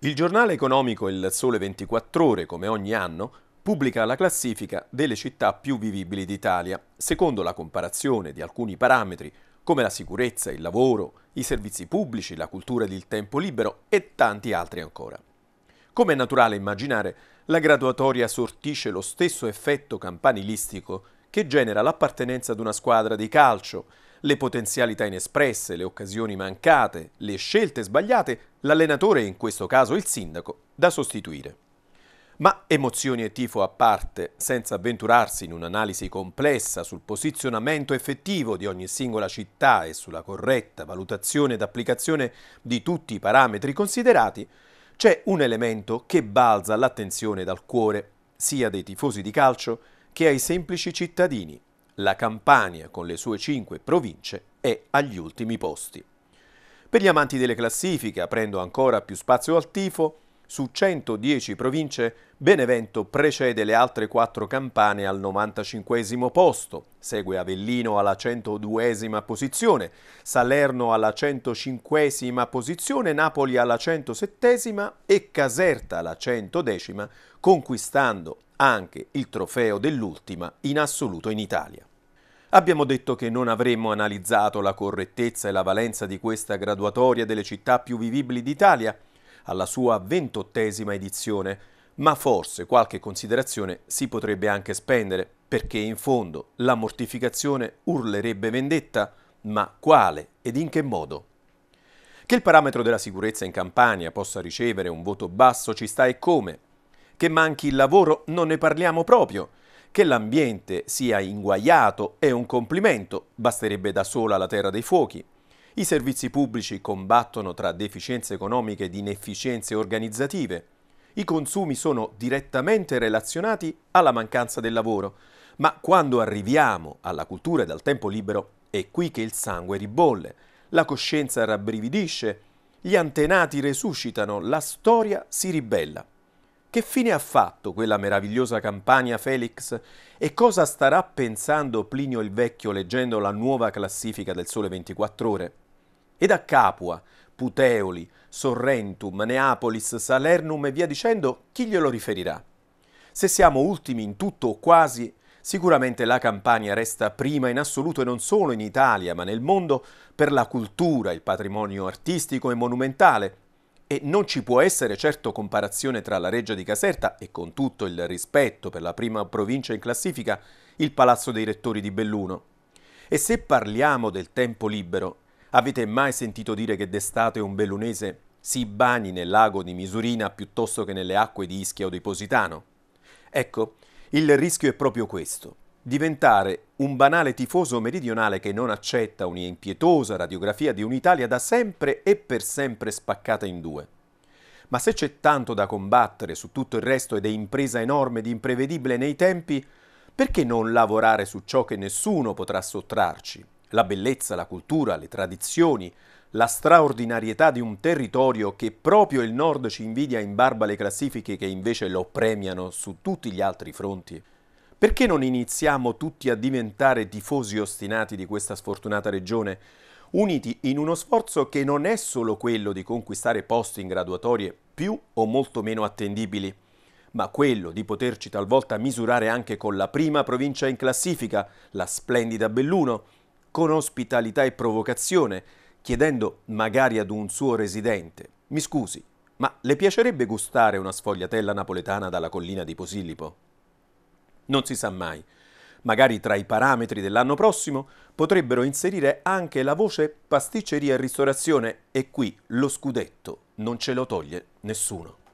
Il giornale economico Il Sole 24 Ore, come ogni anno, pubblica la classifica delle città più vivibili d'Italia, secondo la comparazione di alcuni parametri come la sicurezza, il lavoro, i servizi pubblici, la cultura ed il tempo libero e tanti altri ancora. Come è naturale immaginare, la graduatoria sortisce lo stesso effetto campanilistico che genera l'appartenenza ad una squadra di calcio le potenzialità inespresse, le occasioni mancate, le scelte sbagliate, l'allenatore, in questo caso il sindaco, da sostituire. Ma emozioni e tifo a parte, senza avventurarsi in un'analisi complessa sul posizionamento effettivo di ogni singola città e sulla corretta valutazione ed applicazione di tutti i parametri considerati, c'è un elemento che balza l'attenzione dal cuore sia dei tifosi di calcio che ai semplici cittadini la Campania con le sue cinque province è agli ultimi posti. Per gli amanti delle classifiche, aprendo ancora più spazio al tifo, su 110 province Benevento precede le altre quattro campane al 95 posto, segue Avellino alla 102 posizione, Salerno alla 105 posizione, Napoli alla 107 e Caserta alla 110, conquistando anche il trofeo dell'ultima in assoluto in Italia. Abbiamo detto che non avremmo analizzato la correttezza e la valenza di questa graduatoria delle città più vivibili d'Italia alla sua ventottesima edizione, ma forse qualche considerazione si potrebbe anche spendere, perché in fondo la mortificazione urlerebbe vendetta, ma quale ed in che modo? Che il parametro della sicurezza in Campania possa ricevere un voto basso ci sta e come. Che manchi il lavoro non ne parliamo proprio che l'ambiente sia inguaiato è un complimento, basterebbe da sola la terra dei fuochi. I servizi pubblici combattono tra deficienze economiche ed inefficienze organizzative. I consumi sono direttamente relazionati alla mancanza del lavoro, ma quando arriviamo alla cultura e al tempo libero è qui che il sangue ribolle, la coscienza rabbrividisce, gli antenati resuscitano, la storia si ribella. Che fine ha fatto quella meravigliosa campagna Felix e cosa starà pensando Plinio il Vecchio leggendo la nuova classifica del Sole 24 Ore? Ed a Capua, Puteoli, Sorrentum, Neapolis, Salernum e via dicendo, chi glielo riferirà? Se siamo ultimi in tutto o quasi, sicuramente la campagna resta prima in assoluto e non solo in Italia, ma nel mondo per la cultura, il patrimonio artistico e monumentale, e non ci può essere certo comparazione tra la Reggia di Caserta e con tutto il rispetto per la prima provincia in classifica, il Palazzo dei Rettori di Belluno. E se parliamo del tempo libero, avete mai sentito dire che d'estate un bellunese si bagni nel lago di Misurina piuttosto che nelle acque di Ischia o di Positano? Ecco, il rischio è proprio questo, diventare un banale tifoso meridionale che non accetta un'impietosa radiografia di un'Italia da sempre e per sempre spaccata in due. Ma se c'è tanto da combattere su tutto il resto ed è impresa enorme ed imprevedibile nei tempi, perché non lavorare su ciò che nessuno potrà sottrarci? La bellezza, la cultura, le tradizioni, la straordinarietà di un territorio che proprio il nord ci invidia in barba alle classifiche che invece lo premiano su tutti gli altri fronti. Perché non iniziamo tutti a diventare tifosi ostinati di questa sfortunata regione? Uniti in uno sforzo che non è solo quello di conquistare posti in graduatorie più o molto meno attendibili, ma quello di poterci talvolta misurare anche con la prima provincia in classifica, la splendida Belluno, con ospitalità e provocazione, chiedendo magari ad un suo residente, mi scusi, ma le piacerebbe gustare una sfogliatella napoletana dalla collina di Posillipo? Non si sa mai. Magari tra i parametri dell'anno prossimo potrebbero inserire anche la voce pasticceria e ristorazione e qui lo scudetto non ce lo toglie nessuno.